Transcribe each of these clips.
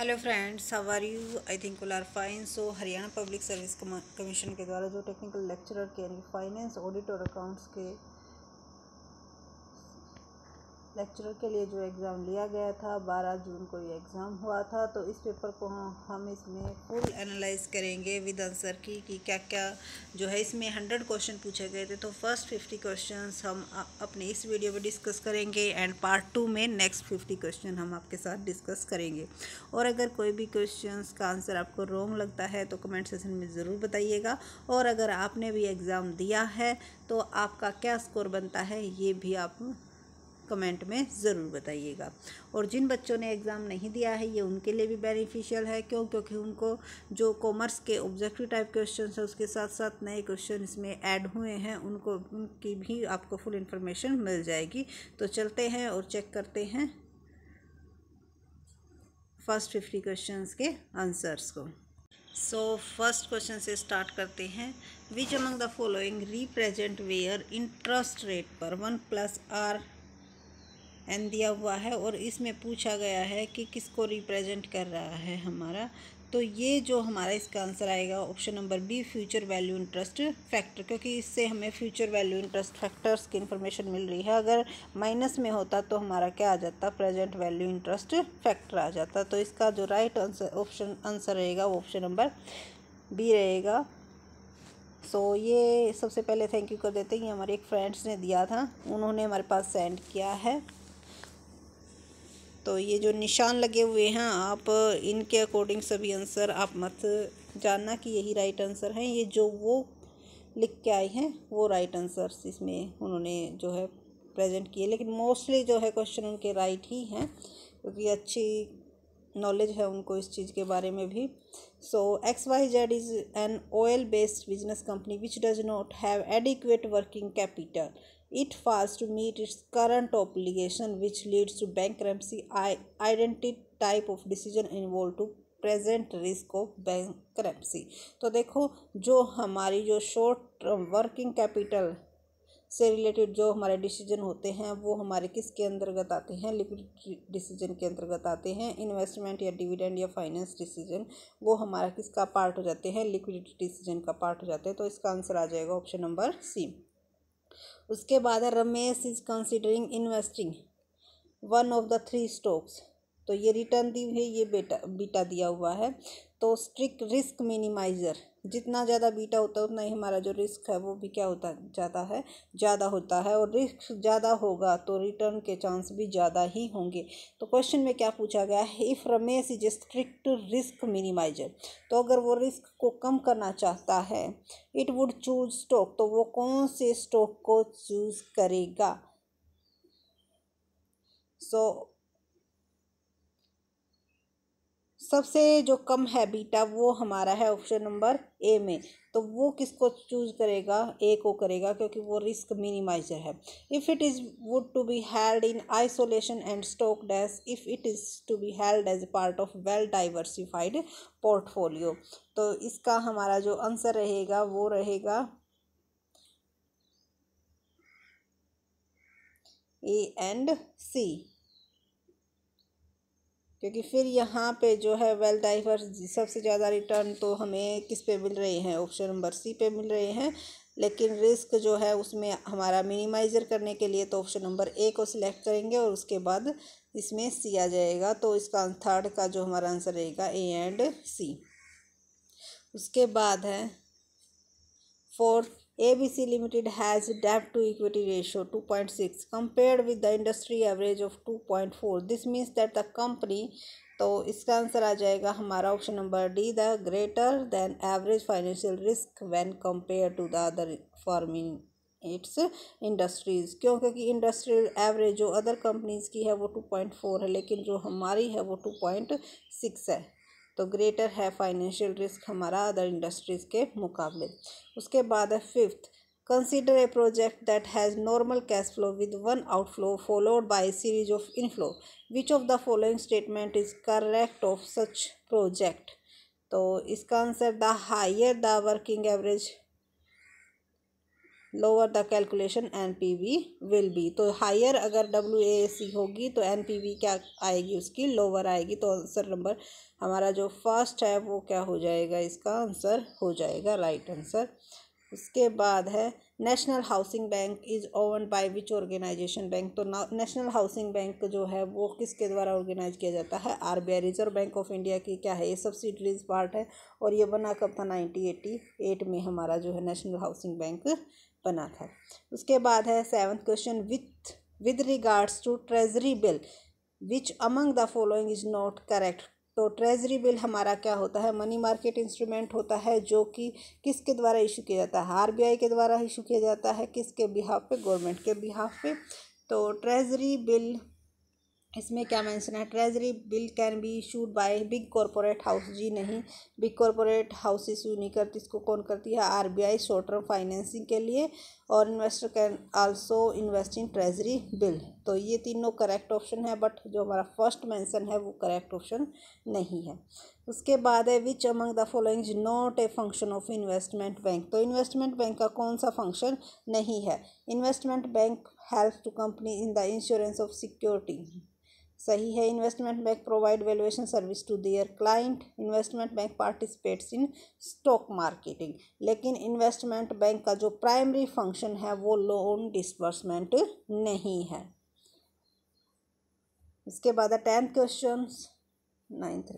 Hello friends how are you I think will are fine so Haryana public service commission के द्वारा जो technical lecturer के यानी finance audit और अकाउंट्स के लेक्चरर के लिए जो एग्ज़ाम लिया गया था बारह जून को ये एग्ज़ाम हुआ था तो इस पेपर को हम इसमें फुल एनालाइज करेंगे विद आंसर की कि क्या क्या जो है इसमें हंड्रेड क्वेश्चन पूछे गए थे तो फर्स्ट फिफ्टी क्वेश्चन हम अपने इस वीडियो में डिस्कस करेंगे एंड पार्ट टू में नेक्स्ट फिफ्टी क्वेश्चन हम आपके साथ डिस्कस करेंगे और अगर कोई भी क्वेश्चन का आंसर आपको रॉन्ग लगता है तो कमेंट सेशन में ज़रूर बताइएगा और अगर आपने भी एग्ज़ाम दिया है तो आपका क्या स्कोर बनता है ये भी आप कमेंट में ज़रूर बताइएगा और जिन बच्चों ने एग्ज़ाम नहीं दिया है ये उनके लिए भी बेनिफिशियल है क्यों क्योंकि उनको जो कॉमर्स के ऑब्जेक्टिव टाइप क्वेश्चन है उसके साथ साथ नए क्वेश्चन इसमें ऐड हुए हैं उनको उनकी भी आपको फुल इन्फॉर्मेशन मिल जाएगी तो चलते हैं और चेक करते हैं फर्स्ट फिफ्टी क्वेश्चन के आंसर्स को सो फर्स्ट क्वेश्चन से स्टार्ट करते हैं which among the following represent where interest rate per one plus R N दिया हुआ है और इसमें पूछा गया है कि किसको रिप्रेजेंट कर रहा है हमारा तो ये जो हमारा इसका आंसर आएगा option number B future value interest factor क्योंकि इससे हमें फ्यूचर वैल्यू इंटरेस्ट फैक्टर्स की इन्फॉर्मेशन मिल रही है अगर माइनस में होता तो हमारा क्या आ जाता प्रेजेंट वैल्यू इंटरेस्ट फैक्टर आ जाता तो इसका जो राइट आंसर ऑप्शन आंसर रहेगा वो ऑप्शन नंबर बी रहेगा सो so, ये सबसे पहले थैंक यू कर देते हैं ये हमारे एक फ्रेंड्स ने दिया था उन्होंने हमारे पास सेंड किया है तो ये जो निशान लगे हुए हैं आप इनके अकॉर्डिंग सभी आंसर आप मत जानना कि यही राइट आंसर है ये जो वो लिख के आए हैं वो राइट आंसर इसमें उन्होंने जो है प्रेजेंट किए लेकिन मोस्टली जो है क्वेश्चन उनके राइट ही हैं क्योंकि तो अच्छी नॉलेज है उनको इस चीज़ के बारे में भी so X Y Z is an oil based business company which does not have adequate working capital it fails to meet its current obligation which leads to bankruptcy identity type of decision involved to present risk of bankruptcy तो देखो जो हमारी जो short working capital से related जो हमारे decision होते हैं वो हमारे किसके अंतर्गत आते हैं लिक्विडिटी डिसीजन के अंतर्गत आते हैं इन्वेस्टमेंट या डिविडेंड या फाइनेंस डिसीजन वो हमारा किसका पार्ट हो जाते हैं लिक्विडिटी डिसीजन का पार्ट हो जाते हैं तो इसका आंसर आ जाएगा ऑप्शन नंबर सी उसके बाद है Ramesh is considering investing one of the three stocks तो ये रिटर्न दी हुई ये बेटा बीटा दिया हुआ है तो स्ट्रिक रिस्क मिनिमाइजर जितना ज़्यादा बीटा होता है उतना ही हमारा जो रिस्क है वो भी क्या होता जाता है ज़्यादा होता है और रिस्क ज़्यादा होगा तो रिटर्न के चांस भी ज़्यादा ही होंगे तो क्वेश्चन में क्या पूछा गया है if Ramesh is strict risk minimiser तो अगर वो रिस्क को कम करना चाहता है इट वुड चूज स्टॉक तो वो कौन से स्टॉक को चूज करेगा सो so, सबसे जो कम है बीटा वो हमारा है ऑप्शन नंबर ए में तो वो किसको चूज करेगा ए को करेगा क्योंकि वो रिस्क मिनिमाइजर है if it is would to be held in isolation and stock does if it is to be held as part of well diversified portfolio तो इसका हमारा जो आंसर रहेगा वो रहेगा ए एंड सी क्योंकि फिर यहाँ पे जो है वेल डाइवर्स सबसे ज़्यादा रिटर्न तो हमें किस पे मिल रहे हैं ऑप्शन नंबर सी पे मिल रहे हैं लेकिन रिस्क जो है उसमें हमारा मिनिमाइजर करने के लिए तो ऑप्शन नंबर ए को सिलेक्ट करेंगे और उसके बाद इसमें सी आ जाएगा तो इसका थर्ड का जो हमारा आंसर रहेगा ए एंड सी उसके बाद है fourth ABC Limited has debt to equity ratio 2.6 compared with the industry average of 2.4. This means that the company तो इसका आंसर आ जाएगा हमारा option number D the greater than average financial risk when compare to the other farming its industries क्यों क्योंकि industrial average जो other companies की है वो टू पॉइंट फोर है लेकिन जो हमारी है वो टू पॉइंट सिक्स है तो ग्रेटर है फाइनेंशियल रिस्क हमारा अदर इंडस्ट्रीज़ के मुकाबले उसके बाद है fifth consider a project that has normal cash flow with one outflow followed by series of inflow which of the following statement is correct of such project तो इसका answer the higher the working average lower the calculation N P V will be तो higher अगर W A C होगी तो N P we क्या आएगी उसकी lower आएगी तो आंसर नंबर हमारा जो फर्स्ट है वो क्या हो जाएगा इसका आंसर हो जाएगा राइट आंसर उसके बाद है National Housing Bank is own by which organisation bank तो नेशनल हाउसिंग बैंक जो है वो किसके द्वारा ऑर्गेनाइज किया जाता है R B I Reserve Bank of India की क्या है ये सब्सिडरीज पार्ट है और ये बना कब था नाइनटीन एटी एट में हमारा जो है नेशनल हाउसिंग बैंक बना था उसके बाद है seventh question with with regards to treasury bill which among the following is not correct तो ट्रेजरी बिल हमारा क्या होता है मनी मार्केट इंस्ट्रूमेंट होता है जो कि किसके द्वारा इशू किया जाता है आरबीआई के द्वारा इशू किया जाता है किसके बिहाफ पे गवर्नमेंट के बिहाफ पे तो ट्रेजरी बिल इसमें क्या मेंशन है treasury bill can be issued by big corporate house जी नहीं बिग कॉरपोरेट हाउस इशू नहीं करती इसको कौन करती है आरबीआई शॉर्ट टर्म फाइनेंसिंग के लिए और investor can also invest in treasury bill तो ये तीनों करेक्ट ऑप्शन है बट जो हमारा फर्स्ट मेंशन है वो करेक्ट ऑप्शन नहीं है उसके बाद है which among the following is not a function of investment bank तो इन्वेस्टमेंट बैंक का कौन सा फंक्शन नहीं है investment bank help to company in the insurance of security सही है investment bank provide valuation service to their client investment bank participates in stock marketing लेकिन investment bank का जो प्राइमरी फंक्शन है वो लोन डिसबर्समेंट नहीं है इसके बाद है tenth question ninth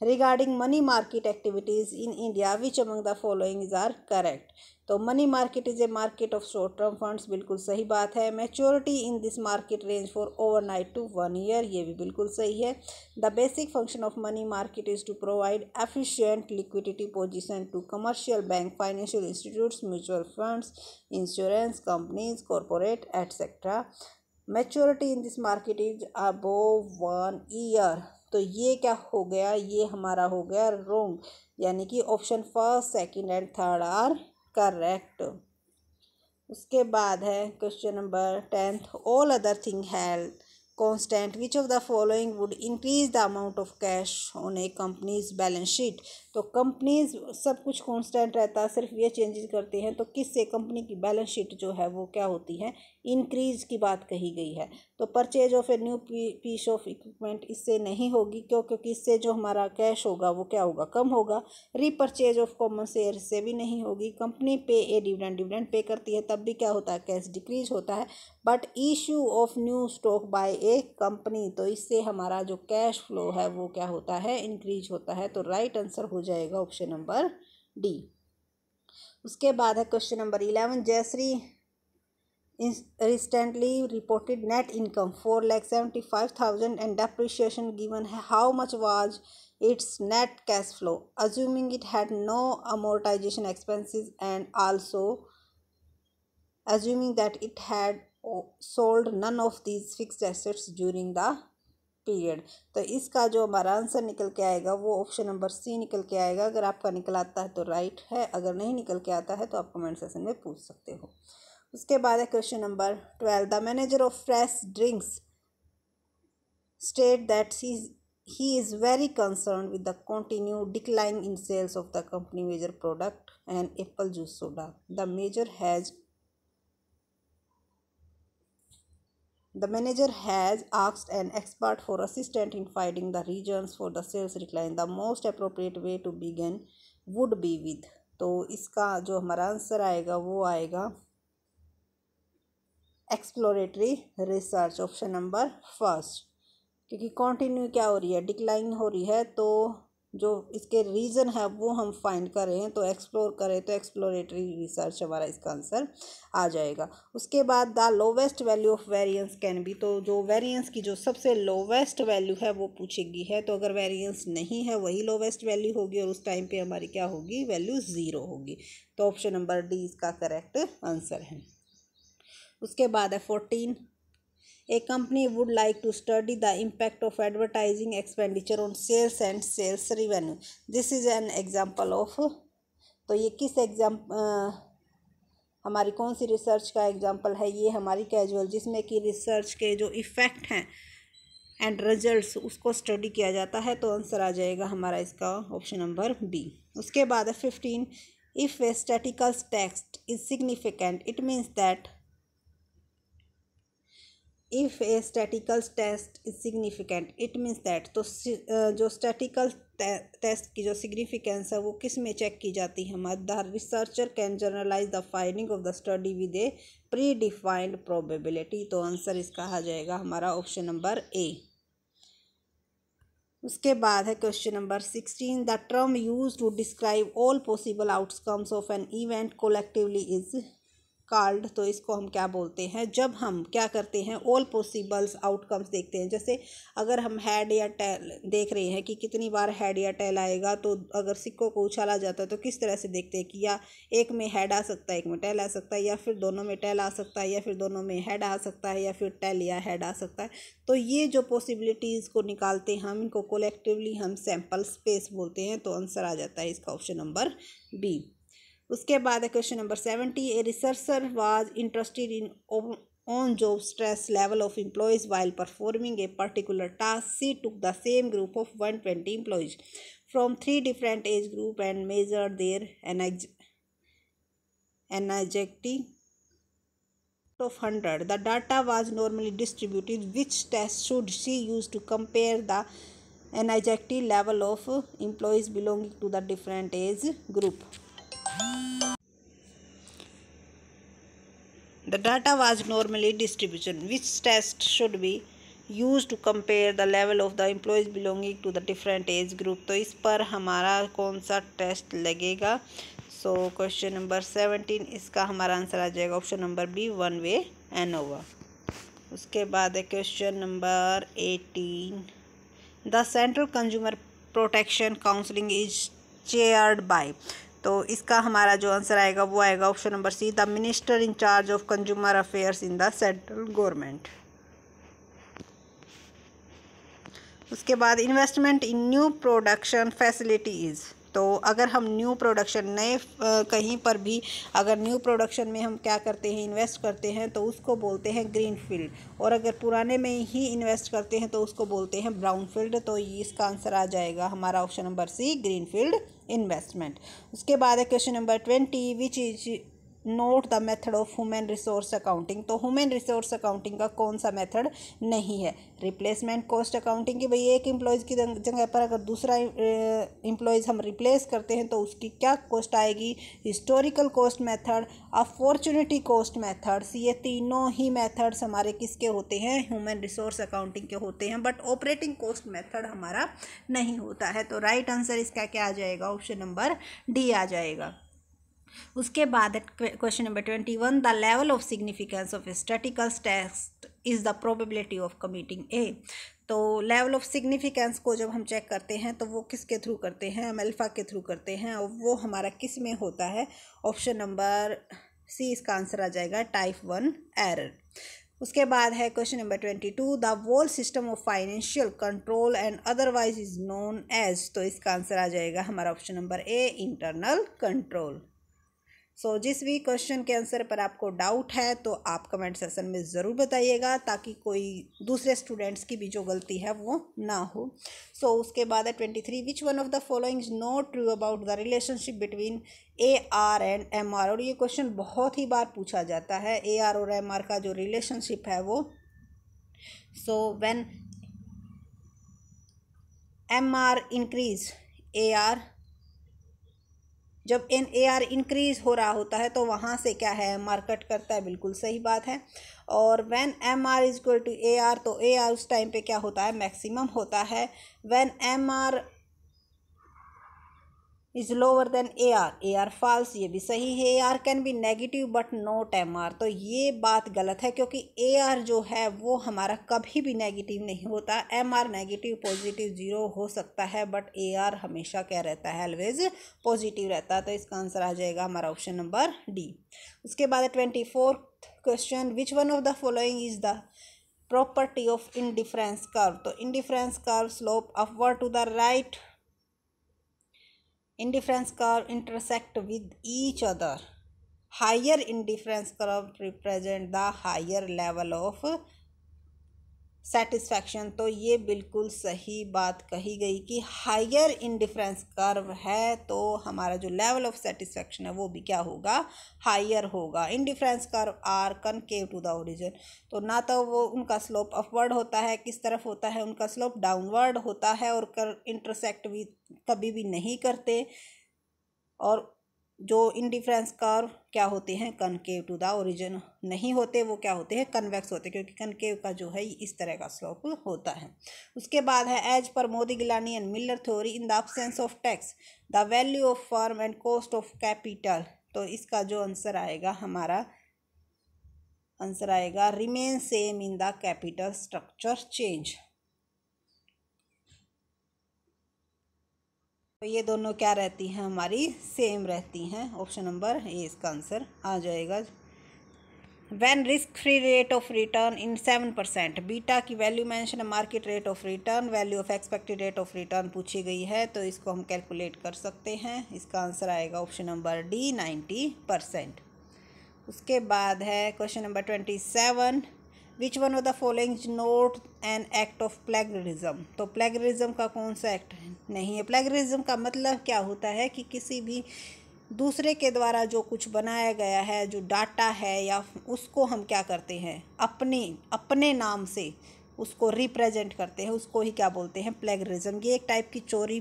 regarding money market activities in india which among the following is are correct तो money market is a market of short term funds बिल्कुल सही बात है maturity in this market range for overnight to one year ये भी बिल्कुल सही है the basic function of money market is to provide efficient liquidity position to commercial bank financial institutes mutual funds insurance companies corporate etcetera maturity in this market is above one year तो ये क्या हो गया ये हमारा हो गया wrong यानी कि option first second and third are correct उसके बाद है question number tenth all other thing held constant which of the following would increase the amount of cash on a company's balance sheet तो companies सब कुछ constant रहता है सिर्फ ये चेंजेस करते हैं तो किससे कंपनी की बैलेंस शीट जो है वो क्या होती है इंक्रीज की बात कही गई है तो purchase of a new piece of equipment इससे नहीं होगी क्यों क्योंकि इससे जो हमारा कैश होगा वो क्या होगा कम होगा रीपरचेज ऑफ कॉमन शेयर से भी नहीं होगी कंपनी पे ए डिविडेंड डिविडेंड पे करती है तब भी क्या होता है कैश डिक्रीज होता है but issue of new stock by a company तो इससे हमारा जो कैश फ्लो है वो क्या होता है इंक्रीज होता है तो राइट right आंसर हो जाएगा ऑप्शन नंबर डी उसके बाद है question number eleven Jayshree recently reported net income four lakh seventy five thousand and depreciation given है how much was its net cash flow assuming it had no amortisation expenses and also assuming that it had sold none of these fixed assets during the period तो इसका जो हमारा answer निकल के आएगा वो option number सी निकल के आएगा अगर आपका निकल आता है तो राइट है अगर नहीं निकल के आता है तो आप कमेंट सेशन में पूछ सकते हो उसके बाद है question number twelve the manager of fresh drinks state that he he is very concerned with the continued decline in sales of the company major product and apple juice soda the major has the manager has asked an expert for assistant in finding the reasons for the sales recline the most appropriate way to begin would be with तो इसका जो हमारा answer आएगा वो आएगा exploratory research option number first क्योंकि continue क्या हो रही है डिक्लाइन हो रही है तो जो इसके रीज़न है वो हम फाइंड करें तो एक्सप्लोर करें तो एक्सप्लोरेटरी रिसर्च हमारा इसका आंसर आ जाएगा उसके बाद the lowest value of variance can be तो जो वेरिएंस की जो सबसे लोवेस्ट वैल्यू है वो पूछेगी है तो अगर वेरिएंस नहीं है वही लोवेस्ट वैल्यू होगी और उस टाइम पे हमारी क्या होगी वैल्यू ज़ीरो होगी तो ऑप्शन नंबर डी इसका करेक्ट आंसर है उसके बाद है fourteen a company would like to study the impact of advertising expenditure on sales and sales revenue this is an example of तो ये किस एग्जाम हमारी कौन सी रिसर्च का एग्जाम्पल है ये हमारी कैजुअल जिसमें कि रिसर्च के जो इफ़ेक्ट हैं एंड रिजल्ट्स उसको स्टडी किया जाता है तो आंसर आ जाएगा हमारा इसका ऑप्शन नंबर बी उसके बाद fifteen if a statical text is significant it means that if a statical test is significant it means that तो जो स्टैटिकल टेस्ट की जो सिग्निफिकेंस है वो किस में चेक की जाती है मददार researcher can generalise the finding of the study with a predefined probability तो आंसर इसका आ जाएगा हमारा ऑप्शन नंबर ए उसके बाद है question number sixteen the term use to describe all possible outcomes of an event collectively is called तो इसको हम क्या बोलते हैं जब हम क्या करते हैं ऑल पॉसिबल्स आउटकम्स देखते हैं जैसे अगर हम हेड या टेल देख रहे हैं कि कितनी बार हेड या टेल आएगा तो अगर सिक्कों को उछाला जाता है तो किस तरह से देखते हैं कि या एक में हेड आ सकता है एक में टेल आ सकता है या फिर दोनों में टेल आ सकता है या फिर दोनों में हेड आ सकता है या फिर टेल या हेड आ सकता है तो ये जो पॉसिबिलिटीज़ को निकालते हैं हम इनको कोलेक्टिवली हम सैम्पल स्पेस बोलते हैं तो आंसर आ जाता है इसका ऑप्शन नंबर बी उसके बाद है question number seventy a researcher was interested in on job stress level of employees while performing a particular task she took the same group of 120 employees from three different age group and measured their energy of 100 the data was normally distributed which test should she use to compare the energy level of employees belonging to the different age group The data was normally distribution. Which test should be used to compare the level of the employees belonging to the different age group? तो इस पर हमारा कौन सा test लगेगा so question number seventeen इसका हमारा answer आ जाएगा option number B one way ANOVA उसके बाद है question number eighteen the central consumer protection counselling is chaired by तो इसका हमारा जो आंसर आएगा वो आएगा option number C the minister in charge of consumer affairs in the central government उसके बाद investment in new production facilities तो अगर हम न्यू प्रोडक्शन नए कहीं पर भी अगर न्यू प्रोडक्शन में हम क्या करते हैं इन्वेस्ट करते हैं तो उसको बोलते हैं ग्रीन फील्ड और अगर पुराने में ही इन्वेस्ट करते हैं तो उसको बोलते हैं ब्राउन फील्ड तो इसका आंसर आ जाएगा हमारा option number C greenfield investment उसके बाद है question number twenty which is not the method of human resource accounting तो हुमेन रिसोर्स अकाउंटिंग का कौन सा मेथड नहीं है रिप्लेसमेंट कॉस्ट अकाउंटिंग की भाई एक एम्प्लॉयज़ की जगह पर अगर दूसरा एम्प्लॉयज़ हम रिप्लेस करते हैं तो उसकी क्या कॉस्ट आएगी historical cost method opportunity cost methods ये तीनों ही मेथड्स हमारे किसके होते हैं ह्यूमन रिसोर्स अकाउंटिंग के होते हैं बट ऑपरेटिंग कॉस्ट मेथड हमारा नहीं होता है तो राइट right आंसर इसका क्या आ जाएगा ऑप्शन नंबर डी आ जाएगा उसके बाद question number twenty one the level of significance of statical test is the probability of committing a तो लेवल ऑफ सिग्निफिकेंस को जब हम चेक करते हैं तो वो किसके थ्रू करते हैं हम अल्फ़ा के थ्रू करते हैं और वो हमारा किस में होता है ऑप्शन नंबर सी इसका आंसर आ जाएगा टाइप वन एरर उसके बाद है question number twenty two the whole system of financial control and otherwise is known as तो इसका आंसर आ जाएगा हमारा option number A internal control so so, जिस भी क्वेश्चन के आंसर पर आपको डाउट है तो आप कमेंट सेशन में ज़रूर बताइएगा ताकि कोई दूसरे स्टूडेंट्स की भी जो गलती है वो ना हो सो so, उसके बाद है twenty three which one of the following no true about the relationship between A R and M R और ये क्वेश्चन बहुत ही बार पूछा जाता है ए आर और एम आर का जो रिलेशनशिप है वो so when M R increase A R जब एन ए आर इंक्रीज हो रहा होता है तो वहाँ से क्या है एम आर कट करता है बिल्कुल सही बात है और when M R is equal to A R तो ए आर उस टाइम पे क्या होता है मैक्सिमम होता है when M R is lower than A R A R falls ये भी सही है A R can be negative but not M R तो ये बात गलत है क्योंकि ए आर जो है वो हमारा कभी भी नेगेटिव नहीं होता M R negative positive zero हो सकता है बट ए आर हमेशा क्या रहता है ऑलवेज पॉजिटिव रहता है तो इसका आंसर आ जाएगा हमारा ऑप्शन नंबर डी उसके बाद twenty fourth question which one of the following is the property of indifference curve तो indifference curve slope upward to the right indifference curve intersect with each other higher indifference curve represent the higher level of satisfaction तो ये बिल्कुल सही बात कही गई कि higher indifference curve है तो हमारा जो लेवल ऑफ सेटिस्फैक्शन है वो भी क्या होगा हायर होगा indifference curve are concave to the origin तो ना तो वो उनका स्लोप अपवर्ड होता है किस तरफ होता है उनका स्लोप डाउनवर्ड होता है और कर इंटरसेक्ट भी कभी भी नहीं करते और जो इनडिफ्रेंस कर्व क्या होते हैं कनकेव टू द ओरिजिन नहीं होते वो क्या होते हैं कन्वेक्स होते हैं क्योंकि कनकेव का जो है इस तरह का स्लोप होता है उसके बाद है as per Modigliani and Miller theory in the absence of tax the value of firm and cost of capital तो इसका जो आंसर आएगा हमारा आंसर आएगा remain same in the capital structure change तो ये दोनों क्या रहती हैं हमारी सेम रहती हैं ऑप्शन नंबर ए इसका आंसर आ जाएगा when risk free rate of return in seven percent beta की value mention market rate of return value of expected rate of return पूछी गई है तो इसको हम कैलकुलेट कर सकते हैं इसका आंसर आएगा option number D ninety percent उसके बाद है question number twenty seven which one of the following not an act of plagiarism तो प्लेगरिज्म का कौन सा एक्ट नहीं है प्लेगरिज्म का मतलब क्या होता है कि किसी भी दूसरे के द्वारा जो कुछ बनाया गया है जो डाटा है या उसको हम क्या करते हैं अपने अपने नाम से उसको रिप्रेजेंट करते हैं उसको ही क्या बोलते हैं प्लेगरिज्म ये एक टाइप की चोरी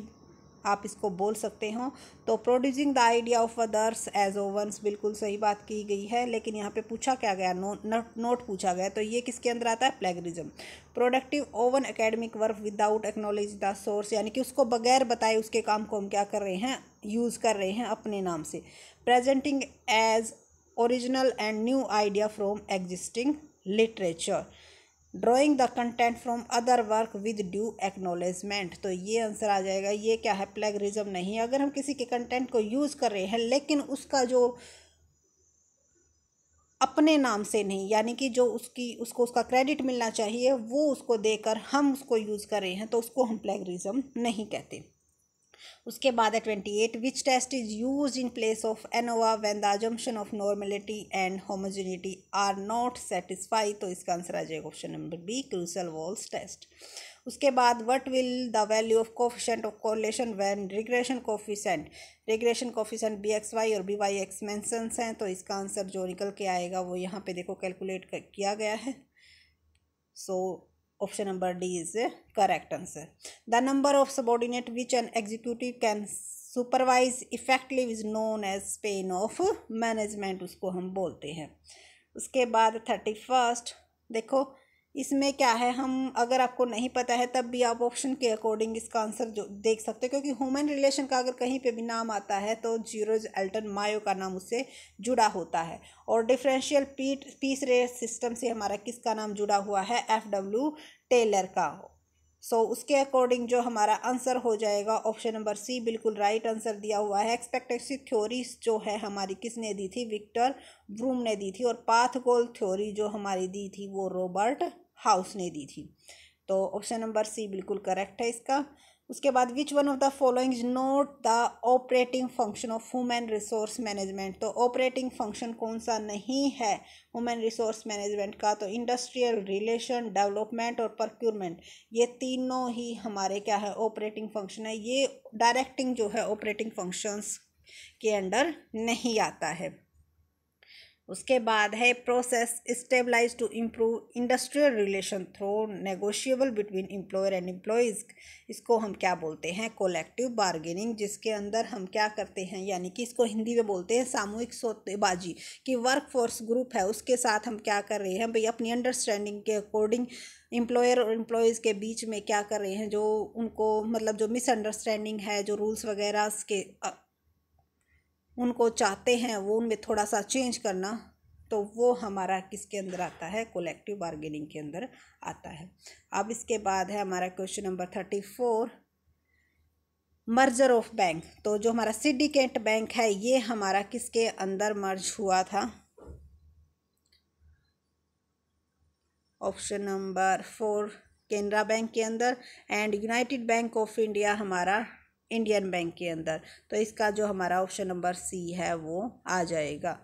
आप इसको बोल सकते हो तो producing the idea of others as owns बिल्कुल सही बात की गई है लेकिन यहाँ पे पूछा क्या गया नो, नोट पूछा गया तो ये किसके अंदर आता है plagiarism productive own academic work without acknowledge the source यानी कि उसको बगैर बताए उसके काम को हम क्या कर रहे हैं यूज़ कर रहे हैं अपने नाम से presenting as original and new idea from existing literature drawing the content from other work with due acknowledgement तो ये आंसर आ जाएगा ये क्या है प्लेगरिज्म नहीं है अगर हम किसी के कंटेंट को यूज़ कर रहे हैं लेकिन उसका जो अपने नाम से नहीं यानी कि जो उसकी उसको उसका क्रेडिट मिलना चाहिए वो उसको देकर हम उसको यूज़ कर रहे हैं तो उसको हम प्लेगरिज्म नहीं कहते उसके बाद है twenty eight which test is use in place of ANOVA when the assumption of normality and homogeneity are not satisfy तो इसका आंसर आ जाएगा option number B Kruskal Wallis test उसके बाद what will the value of coefficient of correlation when regression coefficient regression coefficient B X Y और B Y X mentions हैं तो इसका आंसर जो निकल के आएगा वो यहाँ पे देखो कैलकुलेट किया गया है so so, option number D is correct answer the number of subordinate which an executive can supervise effective is known as span of management उसको हम बोलते हैं उसके बाद थर्टी फर्स्ट देखो इसमें क्या है हम अगर आपको नहीं पता है तब भी आप ऑप्शन के अकॉर्डिंग इसका आंसर जो देख सकते हो क्योंकि ह्यूमन रिलेशन का अगर कहीं पे भी नाम आता है तो जीरोज एल्टन मायो का नाम उससे जुड़ा होता है और डिफरेंशियल पीट पीस रे सिस्टम से हमारा किसका नाम जुड़ा हुआ है एफ डब्ल्यू टेलर का सो so, उसके अकॉर्डिंग जो हमारा आंसर हो जाएगा ऑप्शन नंबर सी बिल्कुल राइट आंसर दिया हुआ है एक्सपेक्टेसी थ्योरी जो है हमारी किसने दी थी विक्टर ब्रूम ने दी थी और पाथगोल थ्योरी जो हमारी दी थी वो रॉबर्ट हाउस ने दी थी तो ऑप्शन नंबर सी बिल्कुल करेक्ट है इसका उसके बाद which one of the following not the operating function of human resource management तो ऑपरेटिंग फंक्शन कौन सा नहीं है हुमेन रिसोर्स मैनेजमेंट का तो इंडस्ट्रियल रिलेशन डेवलपमेंट और प्रक्यूरमेंट ये तीनों ही हमारे क्या है ऑपरेटिंग फंक्शन है ये डायरेक्टिंग जो है ऑपरेटिंग फंक्शंस के अंडर नहीं आता है उसके बाद है process stabilize to improve industrial relation through negotiable between employer and employees इसको हम क्या बोलते हैं कोलेक्टिव बार्गेनिंग जिसके अंदर हम क्या करते हैं यानी कि इसको हिंदी में बोलते हैं सामूहिक सौतेबाजी कि वर्क फोर्स ग्रुप है उसके साथ हम क्या कर रहे हैं भाई अपनी अंडरस्टैंडिंग के अकॉर्डिंग एम्प्लॉयर और एम्प्लॉयज़ के बीच में क्या कर रहे हैं जो उनको मतलब जो मिसअंडरस्टैंडिंग है जो रूल्स वगैरह के उनको चाहते हैं वो उनमें थोड़ा सा चेंज करना तो वो हमारा किसके अंदर आता है कोलेक्टिव बार्गेनिंग के अंदर आता है अब इसके बाद है हमारा question number thirty four merger of bank तो जो हमारा सिंडिकेट बैंक है ये हमारा किसके अंदर मर्ज हुआ था option number four Canara bank के अंदर and United Bank of India हमारा इंडियन बैंक के अंदर तो इसका जो हमारा ऑप्शन नंबर सी है वो आ जाएगा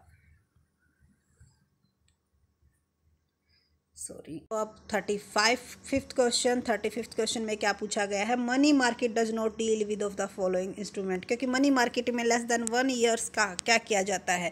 सॉरी तो अब thirty five fifth question thirty fifth question में क्या पूछा गया है money market does not deal with of the following instrument क्योंकि मनी मार्केट में लेस देन वन ईयर्स का क्या किया जाता है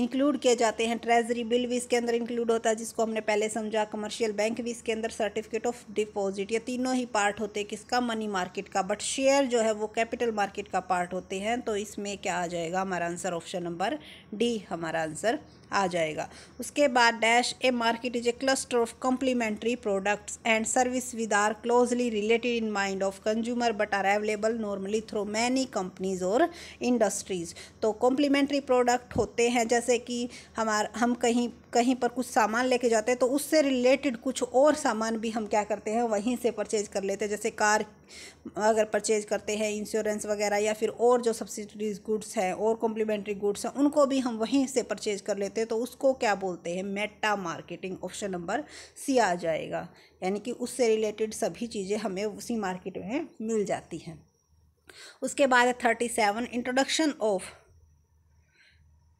इंक्लूड किए जाते हैं ट्रेजरी बिल भी इसके अंदर इंक्लूड होता है जिसको हमने पहले समझा कमर्शियल बैंक भी इसके अंदर सर्टिफिकेट ऑफ डिपॉजिट ये तीनों ही पार्ट होते हैं किसका मनी मार्केट का बट शेयर जो है वो कैपिटल मार्केट का पार्ट होते हैं तो इसमें क्या आ जाएगा हमारा आंसर ऑप्शन नंबर डी हमारा आंसर आ जाएगा उसके बाद dash a market is a cluster of complementary products and service with are closely related in mind of consumer but are available normally through many companies और industries तो complementary product होते हैं जैसे कि हमार हम कहीं कहीं पर कुछ सामान लेके जाते हैं तो उससे रिलेटेड कुछ और सामान भी हम क्या करते हैं वहीं से परचेज कर लेते हैं जैसे कार अगर परचेज करते हैं इंश्योरेंस वगैरह या फिर और जो सब्सिडीज गुड्स हैं और कॉम्प्लीमेंट्री गुड्स हैं उनको भी हम वहीं से परचेज कर लेते हैं तो उसको क्या बोलते हैं meta marketing option number C आ जाएगा यानी कि उससे रिलेटेड सभी चीज़ें हमें उसी मार्केट में मिल जाती हैं उसके बाद thirty seven introduction of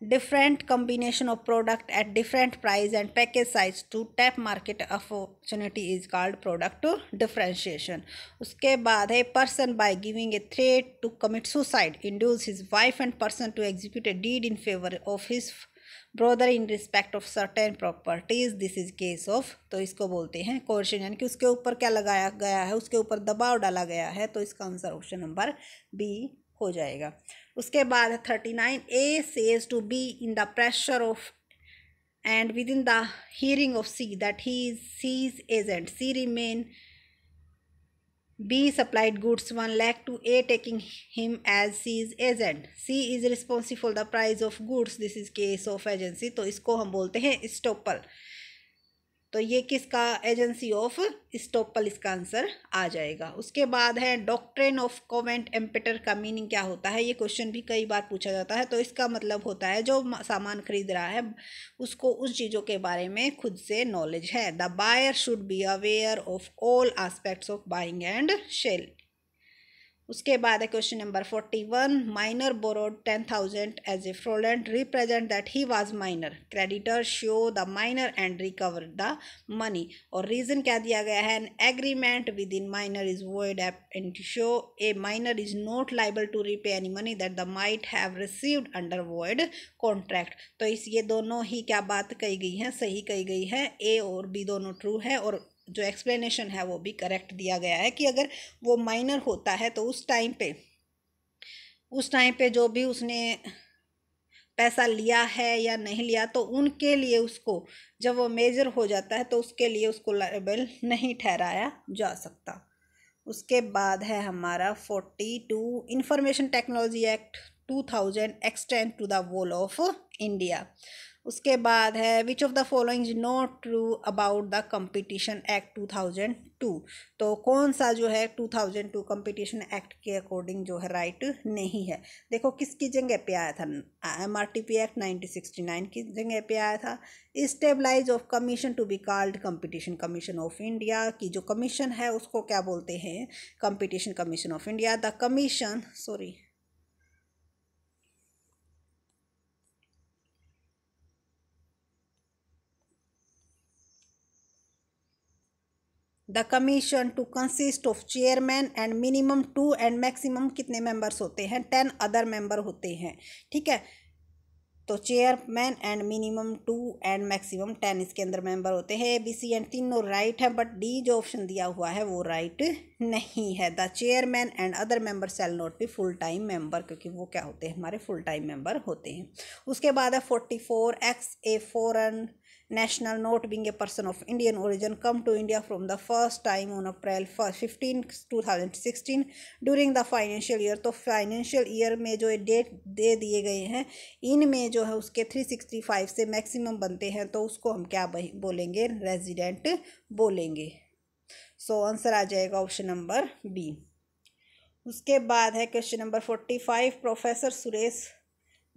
different combination of product at different price and package size to tap market opportunity is called product differentiation uske baad है person by giving a threat to commit suicide induce his wife and person to execute a deed in favor of his brother in respect of certain properties this is case of तो इसको बोलते हैं question यानी कि उसके ऊपर क्या लगाया गया है उसके ऊपर दबाव डाला गया है तो इसका आंसर ऑप्शन नंबर बी हो जाएगा उसके बाद thirty nine A says to be in the presence of and with in the hearing of C that he C's agent C remain B supplied goods one lack to A taking him as C's is agent C is responsible the price of goods this is case of agency तो इसको हम बोलते हैं estoppel तो ये किसका agency of estoppel इसका answer आ जाएगा उसके बाद है डॉक्ट्रेन ऑफ कोवेंट एम्पेटर का मीनिंग क्या होता है ये क्वेश्चन भी कई बार पूछा जाता है तो इसका मतलब होता है जो सामान खरीद रहा है उसको उन चीज़ों के बारे में खुद से नॉलेज है the buyer should be aware of all aspects of buying and sale उसके बाद है question number forty one minor borrowed ten thousand as a fraudulent represent that he was minor creditor sue the minor and recover the money और reason क्या दिया गया है an agreement with in minor is void ab and so a minor is not liable to repay any money that the might have received under void contract तो इस ये दोनों ही क्या बात कही गई है सही कही गई है ए और बी दोनों ट्रू है और जो एक्सप्लेनेशन है वो भी करेक्ट दिया गया है कि अगर वो माइनर होता है तो उस टाइम पे उस टाइम पे जो भी उसने पैसा लिया है या नहीं लिया तो उनके लिए उसको जब वो मेजर हो जाता है तो उसके लिए उसको लाइबल नहीं ठहराया जा सकता उसके बाद है हमारा forty two information technology act two thousand extend to the whole of India उसके बाद है which of the following is not true about the competition act 2002 तो कौन सा जो है 2002 कम्पिटिशन एक्ट के अकॉर्डिंग जो है राइट नहीं है देखो किसकी जगह पे आया था M R T P act nineteen sixty nine की जगह पे आया था stabilize of commission to be called competition commission of India की जो कमीशन है उसको क्या बोलते हैं competition commission of India the commission sorry the commission to consist of chairman and minimum two and maximum कितने मेंबर्स होते हैं टेन अदर मेंबर होते हैं ठीक है तो chairman and minimum two and maximum ten इसके अंदर मेंबर होते हैं ए बी सी एंड तीनों राइट है बट डी जो ऑप्शन दिया हुआ है वो राइट नहीं है the chairman and other member shall not भी फुल टाइम मेंबर क्योंकि वो क्या होते हैं हमारे फुल टाइम मेंबर होते हैं उसके बाद है फोर्टी फोर एक्स ए फोरन national not being a person of Indian origin come to India from the first time on April 1st 15 2016 during the financial year तो financial year में जो डेट दे दिए गए हैं इनमें जो है उसके 365 से मैक्सिमम बनते हैं तो उसको हम क्या बोलेंगे रेजिडेंट बोलेंगे सो so, आंसर आ जाएगा ऑप्शन नंबर बी उसके बाद है question number forty five professor Suresh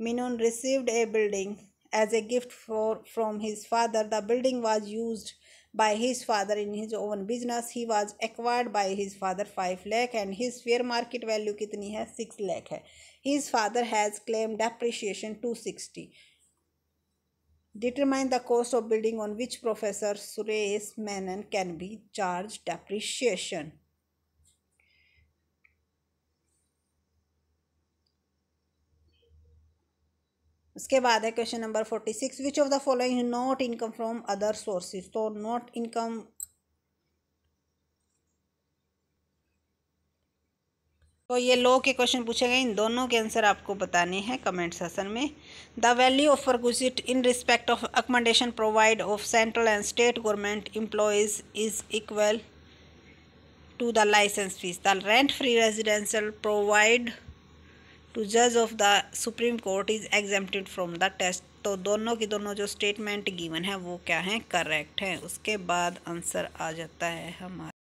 Menon received a building as a gift for from his father the building was used by his father in his own business he was acquired by his father 5 lakh and his fair market value kitni hai 6 lakh hai his father has claimed depreciation 260 determine the cost of building on which professor suresh menon can be charged depreciation उसके बाद है question number forty six which of the following not income from other sources तो not income तो ये लो के question पूछे गए इन दोनों के आंसर आपको बताने हैं कमेंट सेशन में the value of perquisite in respect of accommodation provide of central and state government employees is equal to the licence fee the rent free residential provide to जज of the supreme court is exempted from the test तो दोनों की दोनों जो statement given है वो क्या है करेक्ट है उसके बाद आंसर आ जाता है हमारा